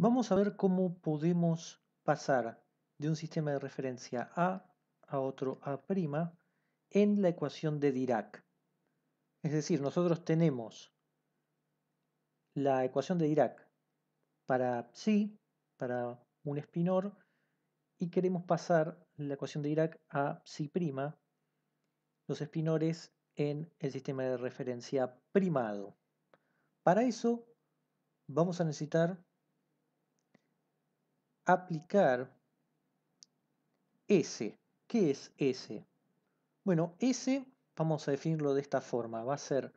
Vamos a ver cómo podemos pasar de un sistema de referencia A a otro A' en la ecuación de Dirac. Es decir, nosotros tenemos la ecuación de Dirac para psi, para un espinor, y queremos pasar la ecuación de Dirac a psi', los espinores en el sistema de referencia primado. Para eso vamos a necesitar aplicar S. ¿Qué es S? Bueno, S vamos a definirlo de esta forma. Va a ser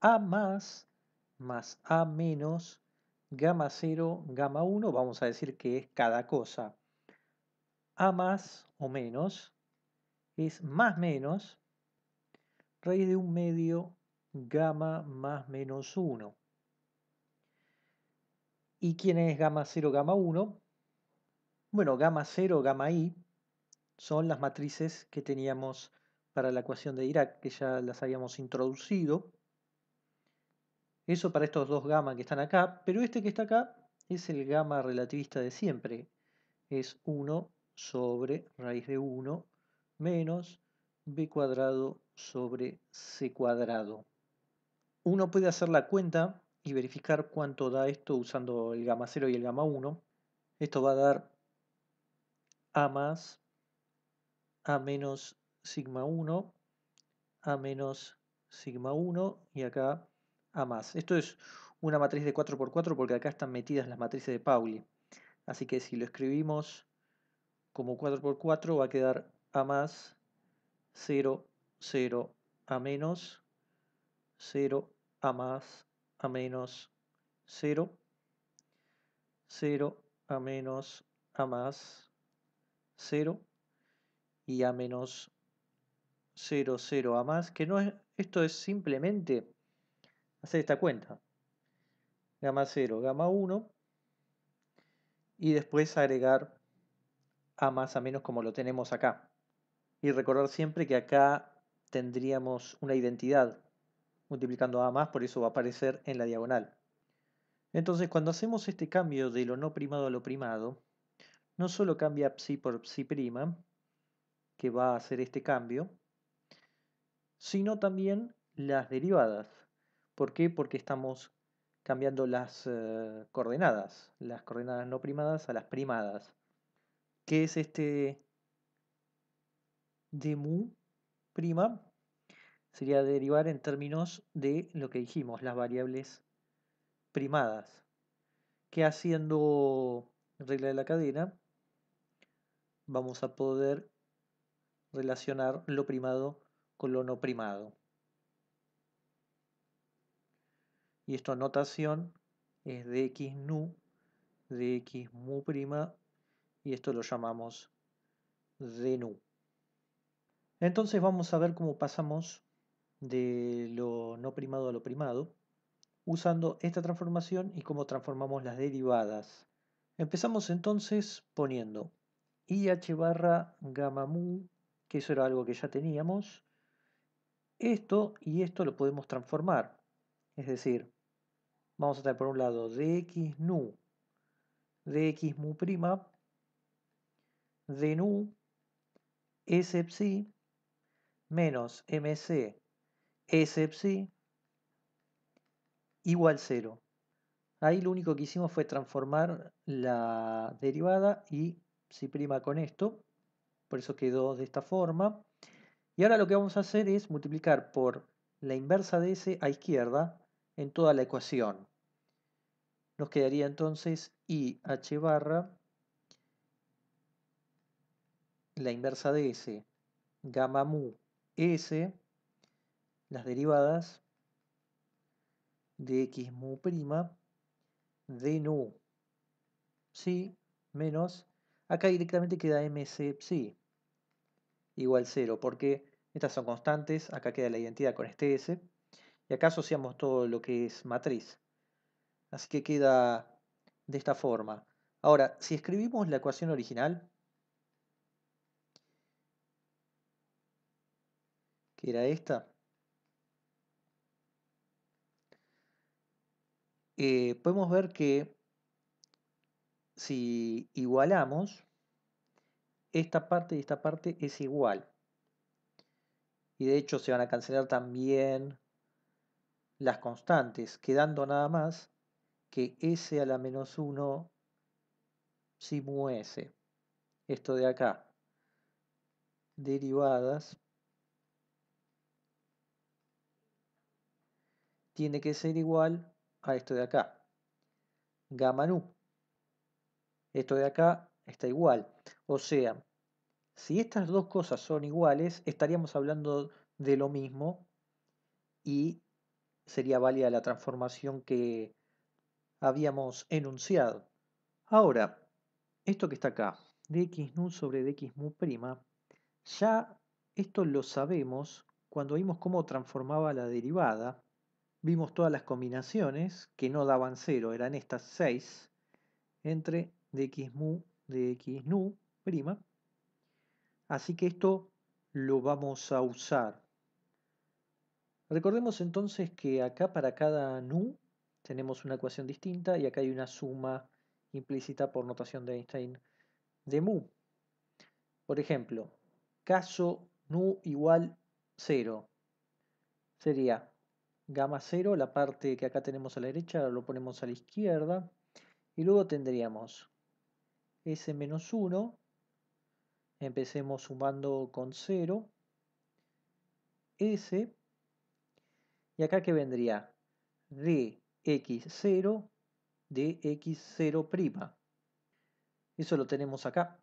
A más más A menos gamma 0, gamma 1. Vamos a decir que es cada cosa. A más o menos es más menos raíz de un medio gamma más menos 1. ¿Y quién es gamma 0, gamma 1? Bueno, gamma 0, gamma i son las matrices que teníamos para la ecuación de Dirac, que ya las habíamos introducido. Eso para estos dos gamma que están acá, pero este que está acá es el gamma relativista de siempre. Es 1 sobre raíz de 1 menos b cuadrado sobre c cuadrado. Uno puede hacer la cuenta y verificar cuánto da esto usando el gamma 0 y el gamma 1. Esto va a dar a más a menos sigma 1 a menos sigma 1 y acá a más. Esto es una matriz de 4x4 porque acá están metidas las matrices de Pauli. Así que si lo escribimos como 4x4 va a quedar a más 0, 0, a menos 0, a más, a menos 0, 0, a menos, a más 0 y a menos 0, 0 a más, que no es, esto es simplemente hacer esta cuenta. Gamma 0, gamma 1 y después agregar a más a menos como lo tenemos acá. Y recordar siempre que acá tendríamos una identidad multiplicando a más, por eso va a aparecer en la diagonal. Entonces cuando hacemos este cambio de lo no primado a lo primado, no solo cambia psi por psi prima, que va a hacer este cambio, sino también las derivadas. ¿Por qué? Porque estamos cambiando las eh, coordenadas, las coordenadas no primadas a las primadas. ¿Qué es este de mu prima? Sería derivar en términos de lo que dijimos, las variables primadas. Que haciendo regla de la cadena, vamos a poder relacionar lo primado con lo no primado. Y esta notación es de x nu, de x mu prima, y esto lo llamamos de nu. Entonces vamos a ver cómo pasamos de lo no primado a lo primado usando esta transformación y cómo transformamos las derivadas. Empezamos entonces poniendo IH barra gamma mu, que eso era algo que ya teníamos. Esto y esto lo podemos transformar. Es decir, vamos a tener por un lado dx nu, dx mu prima, d nu, S psi, menos mc S psi, igual 0. Ahí lo único que hicimos fue transformar la derivada y si prima con esto, por eso quedó de esta forma. Y ahora lo que vamos a hacer es multiplicar por la inversa de S a izquierda en toda la ecuación. Nos quedaría entonces I h barra la inversa de S, gamma mu S, las derivadas de x mu prima de nu, Si menos Acá directamente queda MC sí igual 0, porque estas son constantes, acá queda la identidad con este S, y acá asociamos todo lo que es matriz. Así que queda de esta forma. Ahora, si escribimos la ecuación original, que era esta, eh, podemos ver que si igualamos, esta parte y esta parte es igual. Y de hecho se van a cancelar también las constantes, quedando nada más que s a la menos 1 si mu s. Esto de acá. Derivadas. Tiene que ser igual a esto de acá. Gamma nu. Esto de acá está igual. O sea, si estas dos cosas son iguales, estaríamos hablando de lo mismo y sería válida la transformación que habíamos enunciado. Ahora, esto que está acá, dx nu sobre dx mu prima, ya esto lo sabemos cuando vimos cómo transformaba la derivada. Vimos todas las combinaciones que no daban cero, eran estas 6, entre de x mu de x nu prima. Así que esto lo vamos a usar. Recordemos entonces que acá para cada nu tenemos una ecuación distinta y acá hay una suma implícita por notación de Einstein de mu. Por ejemplo, caso nu igual 0 sería gamma 0, la parte que acá tenemos a la derecha lo ponemos a la izquierda y luego tendríamos s menos 1, empecemos sumando con 0, s, y acá que vendría dx0 dx0'. prima Eso lo tenemos acá,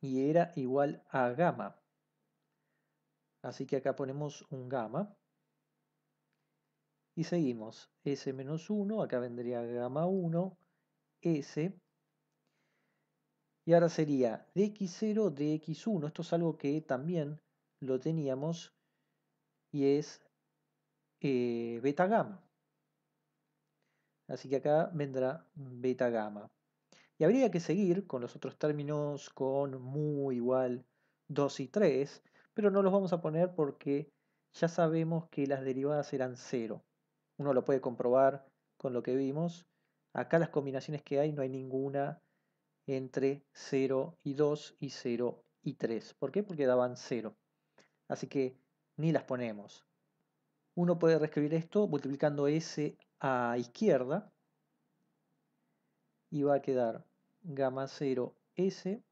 y era igual a gamma. Así que acá ponemos un gamma. Y seguimos, s menos 1, acá vendría gamma 1, s, y ahora sería dx0, dx1. Esto es algo que también lo teníamos y es eh, beta gamma. Así que acá vendrá beta gamma. Y habría que seguir con los otros términos con mu igual 2 y 3, pero no los vamos a poner porque ya sabemos que las derivadas eran 0. Uno lo puede comprobar con lo que vimos. Acá las combinaciones que hay no hay ninguna entre 0 y 2 y 0 y 3. ¿Por qué? Porque daban 0. Así que ni las ponemos. Uno puede reescribir esto multiplicando S a izquierda y va a quedar gamma 0 S,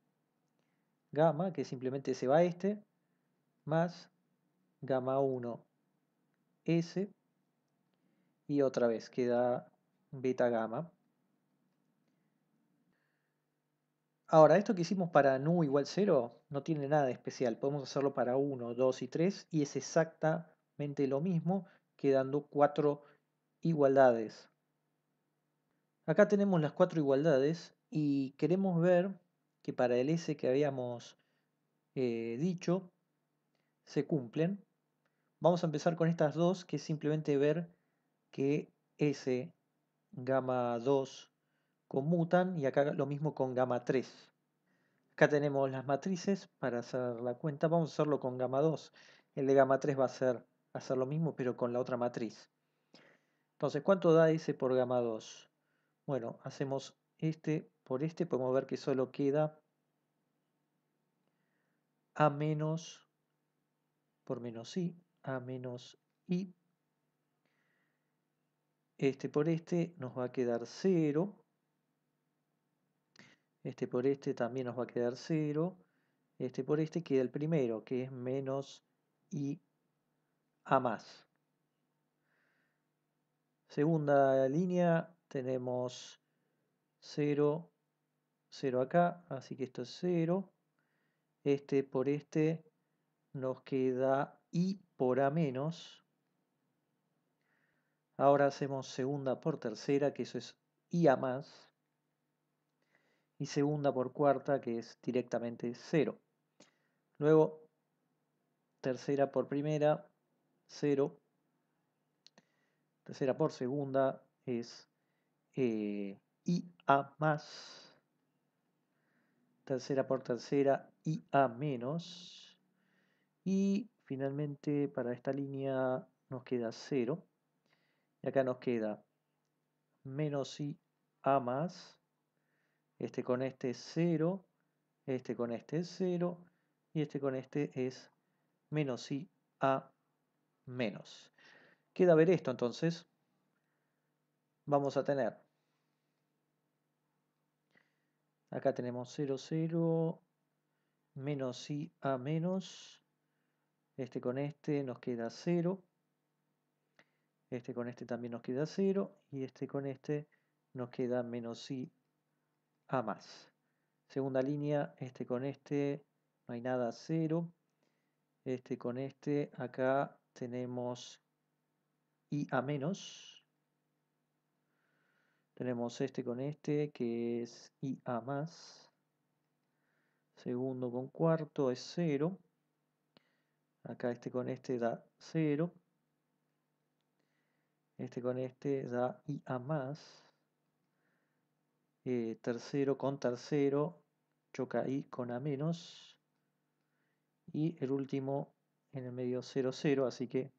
gamma, que simplemente se va a este, más gamma 1 S y otra vez queda beta gamma Ahora, esto que hicimos para nu igual 0 no tiene nada de especial. Podemos hacerlo para 1, 2 y 3 y es exactamente lo mismo quedando 4 igualdades. Acá tenemos las cuatro igualdades y queremos ver que para el S que habíamos eh, dicho se cumplen. Vamos a empezar con estas dos que es simplemente ver que S gamma 2 conmutan y acá lo mismo con gamma 3. Acá tenemos las matrices para hacer la cuenta, vamos a hacerlo con gamma 2. El de gamma 3 va a ser hacer lo mismo pero con la otra matriz. Entonces, ¿cuánto da ese por gamma 2? Bueno, hacemos este por este, podemos ver que solo queda A menos por menos I, A menos I. Este por este nos va a quedar 0. Este por este también nos va a quedar 0. Este por este queda el primero, que es menos i a más. Segunda línea tenemos 0, 0 acá, así que esto es 0. Este por este nos queda i por a menos. Ahora hacemos segunda por tercera, que eso es i a más y segunda por cuarta que es directamente 0. Luego tercera por primera 0. Tercera por segunda es eh, IA más. Tercera por tercera IA menos. Y finalmente para esta línea nos queda 0. Y acá nos queda menos IA más este con este es 0, este con este es 0 y este con este es menos i a menos. Queda ver esto entonces. Vamos a tener. Acá tenemos 0, 0, menos i a menos. Este con este nos queda 0. Este con este también nos queda 0. Y este con este nos queda menos i más. Segunda línea, este con este, no hay nada, cero Este con este, acá tenemos I a menos. Tenemos este con este, que es I a más. Segundo con cuarto es cero Acá este con este da cero Este con este da I a más. Eh, tercero con tercero, choca I con A menos, y el último en el medio 0, 0, así que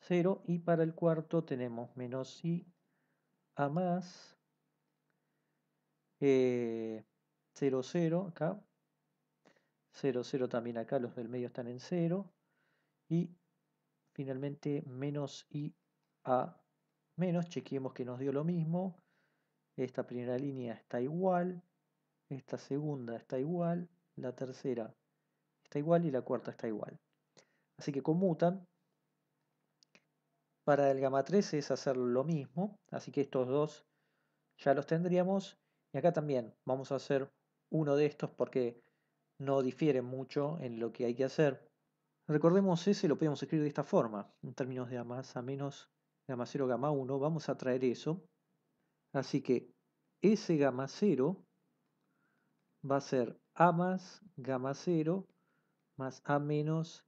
0, y para el cuarto tenemos menos y a más, eh, 0, 0 acá, 0, 0 también acá, los del medio están en 0, y finalmente menos y a menos, chequeemos que nos dio lo mismo, esta primera línea está igual, esta segunda está igual, la tercera está igual y la cuarta está igual. Así que conmutan. Para el gamma 13 es hacer lo mismo, así que estos dos ya los tendríamos. Y acá también vamos a hacer uno de estos porque no difieren mucho en lo que hay que hacer. Recordemos ese lo podemos escribir de esta forma, en términos de más a menos gamma 0, gamma 1. Vamos a traer eso Así que ese gamma 0 va a ser A más gamma 0 más A menos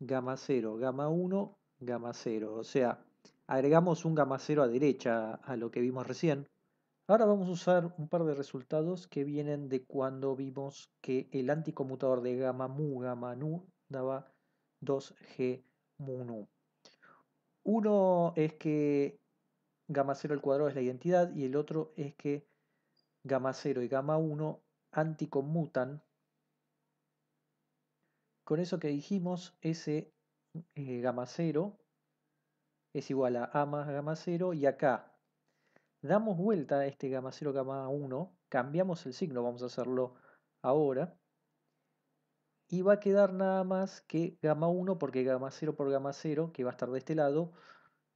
gamma 0, gamma 1, gamma 0. O sea, agregamos un gamma 0 a derecha a lo que vimos recién. Ahora vamos a usar un par de resultados que vienen de cuando vimos que el anticomutador de gamma mu, gamma nu, daba 2G mu nu. Uno es que gamma 0 al cuadrado es la identidad y el otro es que gamma 0 y gamma 1 anticomutan Con eso que dijimos, ese eh, gamma 0 es igual a A más gamma 0 y acá damos vuelta a este gamma 0, gamma 1, cambiamos el signo, vamos a hacerlo ahora, y va a quedar nada más que gamma 1 porque gamma 0 por gamma 0, que va a estar de este lado,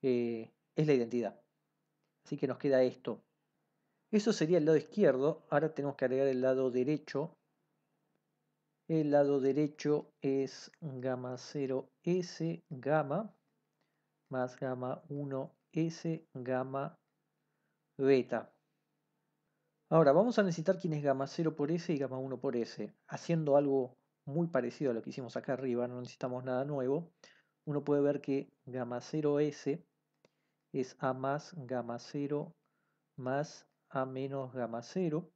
eh, es la identidad. Así que nos queda esto. Eso sería el lado izquierdo. Ahora tenemos que agregar el lado derecho. El lado derecho es gamma 0s gamma más gamma 1s gamma beta. Ahora vamos a necesitar quién es gamma 0 por s y gamma 1 por s. Haciendo algo muy parecido a lo que hicimos acá arriba, no necesitamos nada nuevo, uno puede ver que gamma 0s es A más gamma 0 más A menos gamma 0.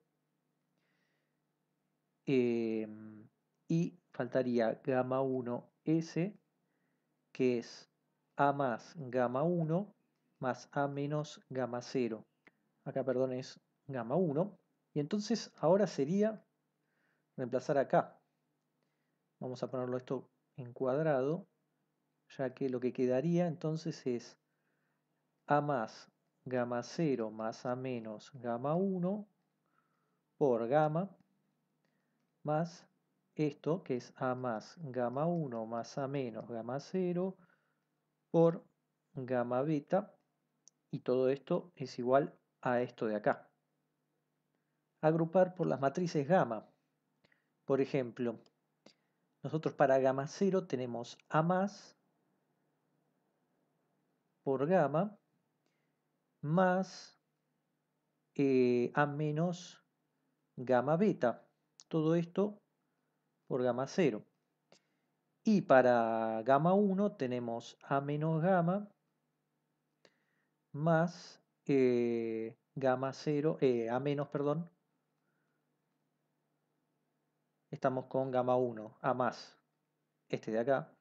Em, y faltaría gamma 1S, que es A más gamma 1 más A menos gamma 0. Acá, perdón, es gamma 1. Y entonces ahora sería reemplazar acá. Vamos a ponerlo esto en cuadrado, ya que lo que quedaría entonces es a más gamma 0 más A menos gamma 1 por gamma más esto que es A más gamma 1 más A menos gamma 0 por gamma beta y todo esto es igual a esto de acá. Agrupar por las matrices gamma. Por ejemplo, nosotros para gamma 0 tenemos A más por gamma más eh, A menos gamma beta. Todo esto por gamma 0. Y para gamma 1 tenemos A menos gamma más eh, gamma 0, eh, A menos, perdón. Estamos con gamma 1, A más, este de acá,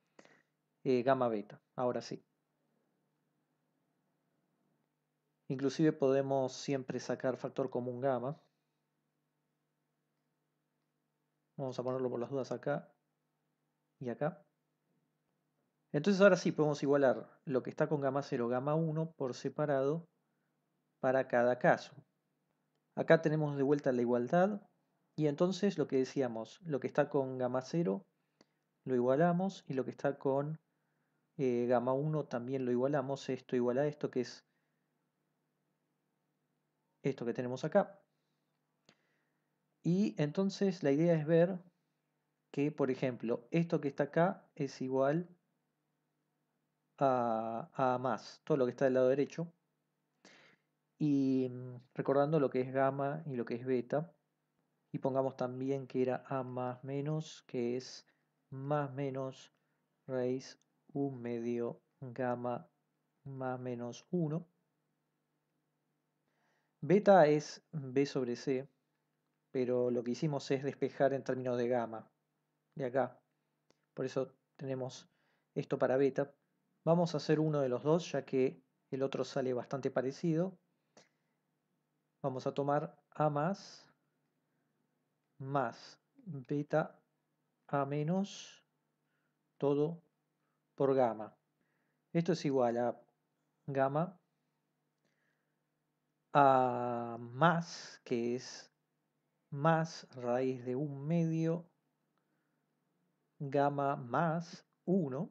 eh, gamma beta, ahora sí. Inclusive podemos siempre sacar factor común gamma. Vamos a ponerlo por las dudas acá y acá. Entonces ahora sí podemos igualar lo que está con gamma 0, gamma 1 por separado para cada caso. Acá tenemos de vuelta la igualdad y entonces lo que decíamos, lo que está con gamma 0 lo igualamos y lo que está con eh, gamma 1 también lo igualamos. Esto igual a esto que es esto que tenemos acá. Y entonces la idea es ver que, por ejemplo, esto que está acá es igual a, a más, todo lo que está del lado derecho. Y mm, recordando lo que es gamma y lo que es beta. Y pongamos también que era a más menos, que es más menos raíz 1 medio gamma más menos 1. Beta es B sobre C, pero lo que hicimos es despejar en términos de gamma, de acá. Por eso tenemos esto para beta. Vamos a hacer uno de los dos, ya que el otro sale bastante parecido. Vamos a tomar A más, más beta A menos, todo por gamma. Esto es igual a gamma a más, que es más raíz de un medio gamma más 1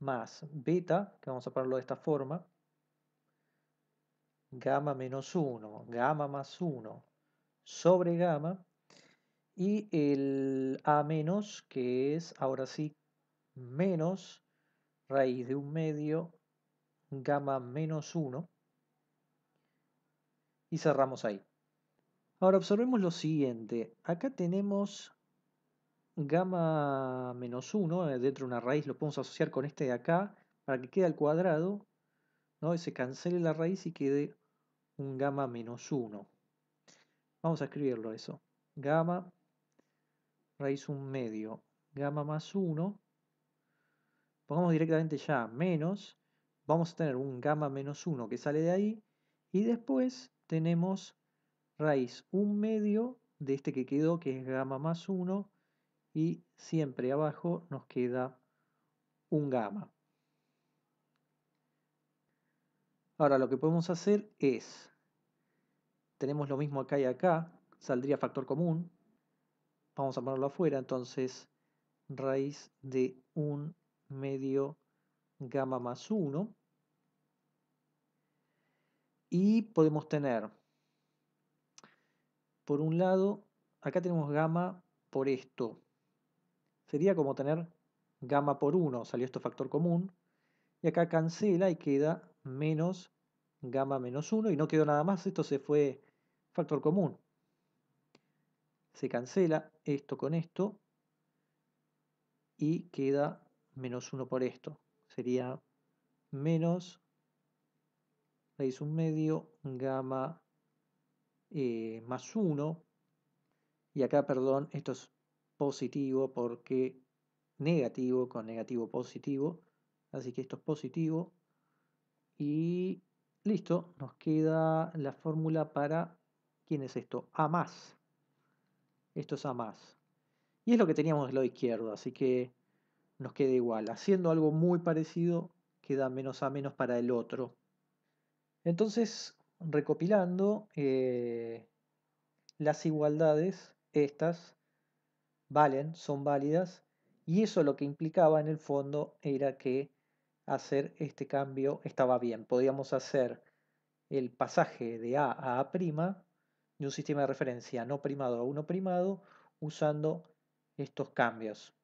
más beta, que vamos a ponerlo de esta forma, gamma menos 1, gamma más 1 sobre gamma, y el a menos, que es ahora sí menos raíz de un medio gamma menos 1 y cerramos ahí. Ahora observemos lo siguiente. Acá tenemos gamma menos 1 eh, dentro de una raíz, lo podemos asociar con este de acá para que quede al cuadrado, ¿no? Y se cancele la raíz y quede un gamma menos 1. Vamos a escribirlo eso. Gamma raíz 1 medio, gamma más 1. Pongamos directamente ya menos. Vamos a tener un gamma menos 1 que sale de ahí. Y después tenemos raíz 1 medio de este que quedó, que es gamma más 1, y siempre abajo nos queda un gamma. Ahora lo que podemos hacer es, tenemos lo mismo acá y acá, saldría factor común, vamos a ponerlo afuera, entonces raíz de 1 medio gamma más 1, y podemos tener, por un lado, acá tenemos gamma por esto. Sería como tener gamma por 1, salió esto factor común. Y acá cancela y queda menos gamma menos 1 y no quedó nada más, esto se fue factor común. Se cancela esto con esto y queda menos 1 por esto. Sería menos es un medio, gamma eh, más 1. Y acá, perdón, esto es positivo porque negativo con negativo positivo. Así que esto es positivo. Y listo, nos queda la fórmula para, ¿quién es esto? A más. Esto es A más. Y es lo que teníamos del lado izquierdo, así que nos queda igual. Haciendo algo muy parecido, queda menos A menos para el otro. Entonces, recopilando eh, las igualdades, estas valen, son válidas, y eso lo que implicaba en el fondo era que hacer este cambio estaba bien. Podíamos hacer el pasaje de A a A' de un sistema de referencia no primado a uno primado usando estos cambios.